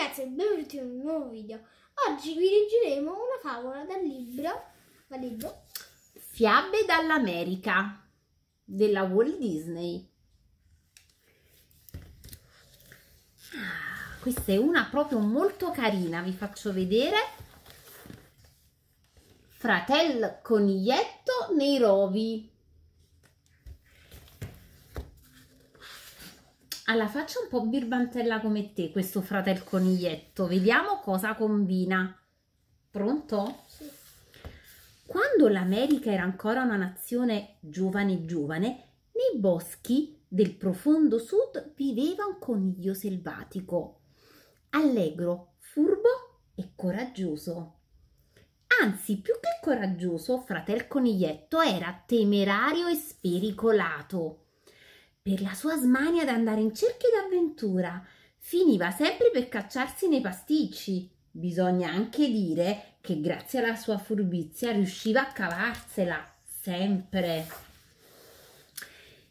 ragazzi benvenuti in un nuovo video. Oggi vi leggeremo una favola dal libro, dal libro Fiabe dall'America della Walt Disney. Ah, questa è una proprio molto carina, vi faccio vedere. Fratel coniglietto nei rovi. la faccia un po' birbantella come te, questo fratel coniglietto. Vediamo cosa combina. Pronto? Sì. Quando l'America era ancora una nazione giovane giovane, nei boschi del profondo sud viveva un coniglio selvatico, allegro, furbo e coraggioso. Anzi, più che coraggioso, fratel coniglietto era temerario e spericolato. Per la sua smania di andare in cerchio d'avventura, finiva sempre per cacciarsi nei pasticci. Bisogna anche dire che grazie alla sua furbizia riusciva a cavarsela sempre.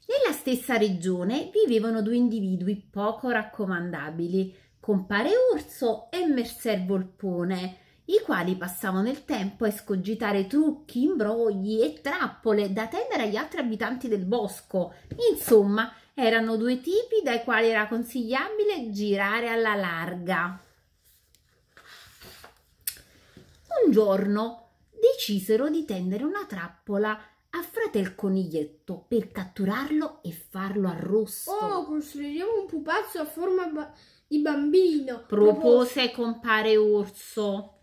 Nella stessa regione vivevano due individui poco raccomandabili, compare Orso e Mercer Volpone, i quali passavano il tempo a escogitare trucchi, imbrogli e trappole da tendere agli altri abitanti del bosco. Insomma, erano due tipi dai quali era consigliabile girare alla larga. Un giorno decisero di tendere una trappola a fratel coniglietto per catturarlo e farlo arrosto. Oh, costruiremo un pupazzo a forma ba di bambino. Propose compare orso.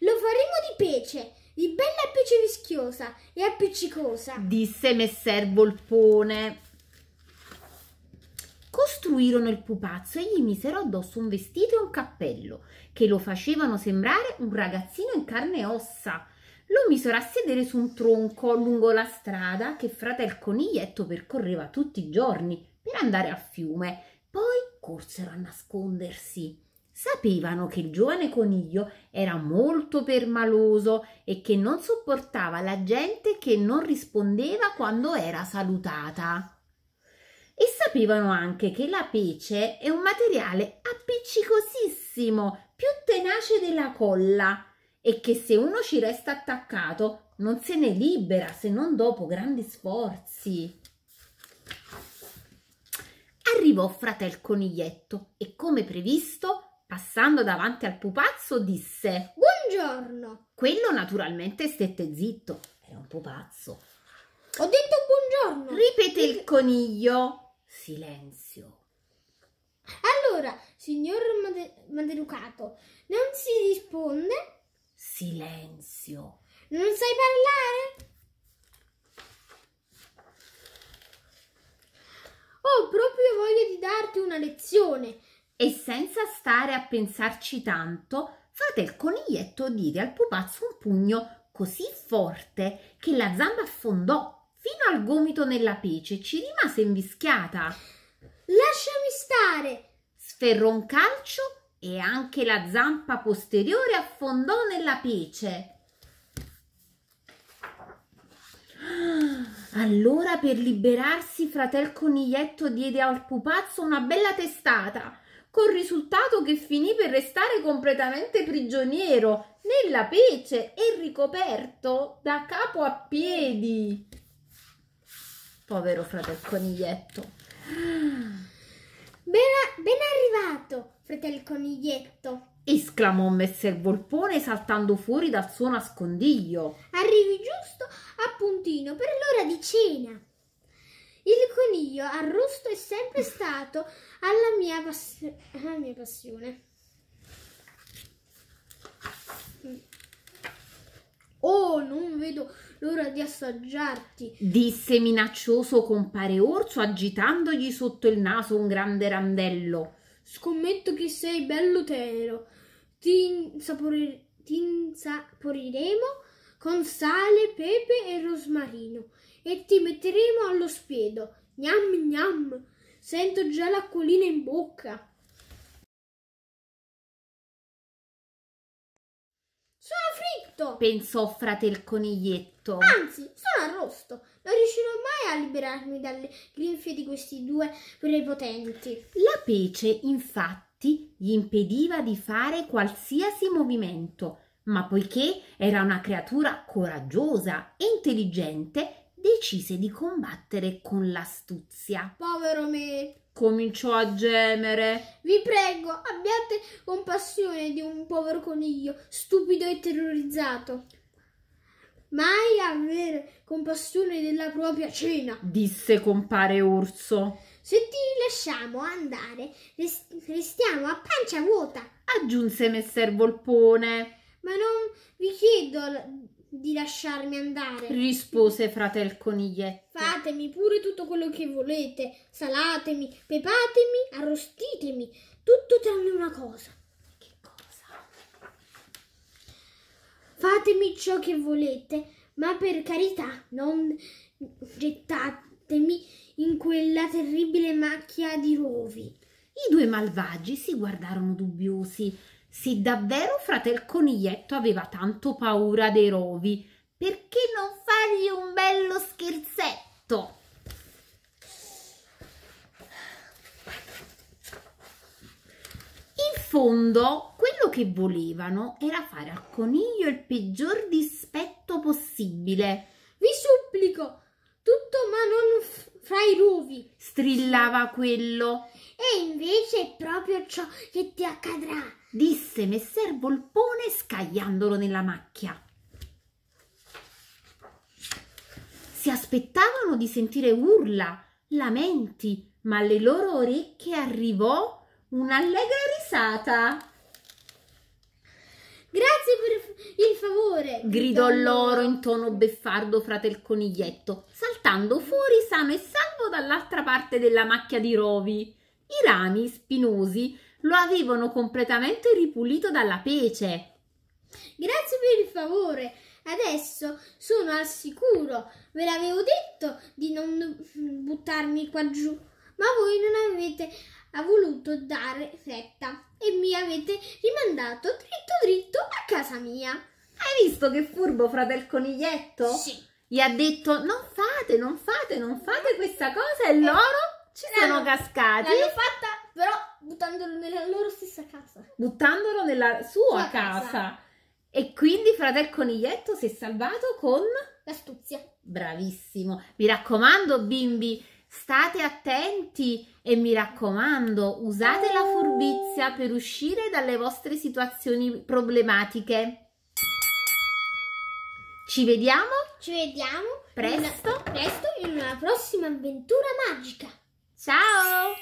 Lo faremo di pece, di bella pece vischiosa e appiccicosa, disse messer Volpone. Costruirono il pupazzo e gli misero addosso un vestito e un cappello, che lo facevano sembrare un ragazzino in carne e ossa. Lo misero a sedere su un tronco lungo la strada che fratel coniglietto percorreva tutti i giorni per andare al fiume. Poi corsero a nascondersi sapevano che il giovane coniglio era molto permaloso e che non sopportava la gente che non rispondeva quando era salutata. E sapevano anche che la pece è un materiale appiccicosissimo, più tenace della colla, e che se uno ci resta attaccato non se ne libera se non dopo grandi sforzi. Arrivò fratel coniglietto e come previsto Passando davanti al pupazzo disse Buongiorno. Quello naturalmente stette zitto. Era un pupazzo. Ho detto buongiorno. Ripete il coniglio. Silenzio. Allora, signor Mandelucato, non si risponde? Silenzio. Non sai parlare? Ho proprio voglia di darti una lezione. E senza stare a pensarci tanto, fate il coniglietto dire al pupazzo un pugno così forte che la zampa affondò fino al gomito nella pece e ci rimase invischiata. Lasciami stare! Sferrò un calcio e anche la zampa posteriore affondò nella pece. Allora per liberarsi fratel coniglietto diede al pupazzo una bella testata col risultato che finì per restare completamente prigioniero nella pece e ricoperto da capo a piedi. Povero fratel coniglietto. Ben, ben arrivato, fratel coniglietto, esclamò Messer Volpone saltando fuori dal suo nascondiglio. Arrivi giusto a puntino per l'ora di cena. Il coniglio arrosto è sempre stato alla mia, pass alla mia passione. Oh, non vedo l'ora di assaggiarti, disse minaccioso compare orso agitandogli sotto il naso un grande randello. Scommetto che sei bello tenero. Ti, insaporir ti insaporiremo con sale, pepe e rosmarino e ti metteremo allo spiedo. Gnam gnam, sento già l'acquolina in bocca. Sono fritto, pensò frate il coniglietto. Anzi, sono arrosto. Non riuscirò mai a liberarmi dalle grinfie di questi due prepotenti. La pece, infatti, gli impediva di fare qualsiasi movimento ma poiché era una creatura coraggiosa e intelligente, decise di combattere con l'astuzia. Povero me! Cominciò a gemere. Vi prego, abbiate compassione di un povero coniglio, stupido e terrorizzato. Mai avere compassione della propria cena, disse compare Orso. Se ti lasciamo andare, restiamo a pancia vuota, aggiunse messer Volpone. Ma non vi chiedo di lasciarmi andare, rispose fratel coniglietto. Fatemi pure tutto quello che volete, salatemi, pepatemi, arrostitemi, tutto tranne una cosa. Che cosa? Fatemi ciò che volete, ma per carità non gettatemi in quella terribile macchia di rovi. I due malvagi si guardarono dubbiosi se davvero fratel coniglietto aveva tanto paura dei rovi, perché non fargli un bello scherzetto? In fondo, quello che volevano era fare al coniglio il peggior dispetto possibile. Vi supplico, tutto ma non fra i rovi, strillava quello e invece è proprio ciò che ti accadrà, disse messer Volpone scagliandolo nella macchia. Si aspettavano di sentire urla, lamenti, ma alle loro orecchie arrivò un'allegra risata. Grazie per il favore! gridò loro in tono beffardo frate il coniglietto, saltando fuori sano e salvo dall'altra parte della macchia di Rovi. I rami spinosi lo avevano completamente ripulito dalla pece. Grazie per il favore. Adesso sono al sicuro. Ve l'avevo detto di non buttarmi qua giù, ma voi non avete voluto dare fretta e mi avete rimandato dritto dritto a casa mia. Hai visto che furbo fratel coniglietto? Sì. Gli ha detto non fate, non fate, non fate questa cosa e eh, loro ci sono cascati. L'hanno fatta, però, buttandolo nella loro stessa casa. Buttandolo nella sua, casa. casa. E quindi fratel coniglietto si è salvato con... L'astuzia. Bravissimo. Mi raccomando, bimbi, state attenti e mi raccomando, usate oh. la furbizia per uscire dalle vostre situazioni problematiche. Ci vediamo? Ci vediamo. Presto. In una, presto in una prossima avventura magica. Ciao!